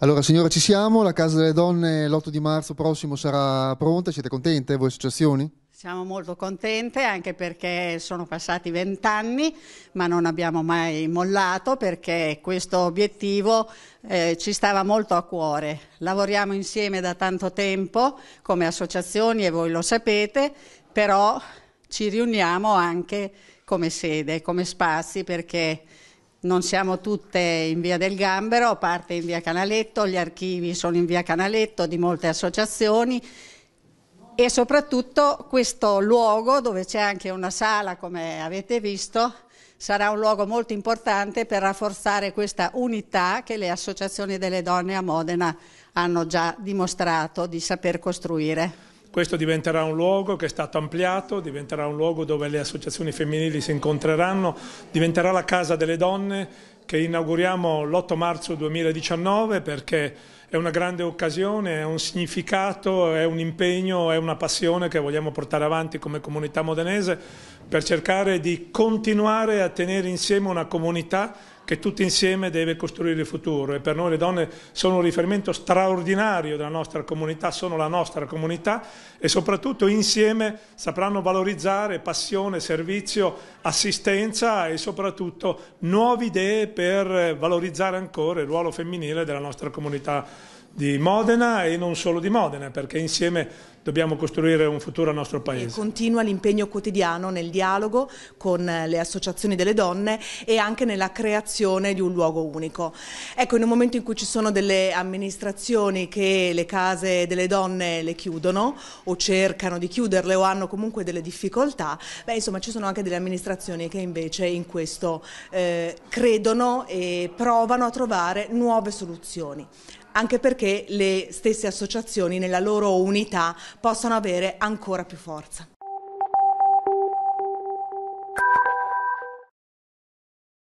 Allora signora ci siamo, la Casa delle Donne l'8 di marzo prossimo sarà pronta, siete contente voi associazioni? Siamo molto contente anche perché sono passati vent'anni ma non abbiamo mai mollato perché questo obiettivo eh, ci stava molto a cuore. Lavoriamo insieme da tanto tempo come associazioni e voi lo sapete, però ci riuniamo anche come sede, come spazi perché non siamo tutte in via del Gambero, parte in via Canaletto, gli archivi sono in via Canaletto di molte associazioni e soprattutto questo luogo dove c'è anche una sala come avete visto sarà un luogo molto importante per rafforzare questa unità che le associazioni delle donne a Modena hanno già dimostrato di saper costruire. Questo diventerà un luogo che è stato ampliato, diventerà un luogo dove le associazioni femminili si incontreranno, diventerà la casa delle donne che inauguriamo l'8 marzo 2019 perché è una grande occasione, è un significato, è un impegno, è una passione che vogliamo portare avanti come comunità modenese per cercare di continuare a tenere insieme una comunità che tutti insieme deve costruire il futuro e per noi le donne sono un riferimento straordinario della nostra comunità, sono la nostra comunità e soprattutto insieme sapranno valorizzare passione, servizio, assistenza e soprattutto nuove idee per valorizzare ancora il ruolo femminile della nostra comunità di Modena e non solo di Modena, perché insieme dobbiamo costruire un futuro al nostro paese. E continua l'impegno quotidiano nel dialogo con le associazioni delle donne e anche nella creazione creazione di un luogo unico. Ecco, in un momento in cui ci sono delle amministrazioni che le case delle donne le chiudono o cercano di chiuderle o hanno comunque delle difficoltà, beh, insomma ci sono anche delle amministrazioni che invece in questo eh, credono e provano a trovare nuove soluzioni anche perché le stesse associazioni nella loro unità possano avere ancora più forza.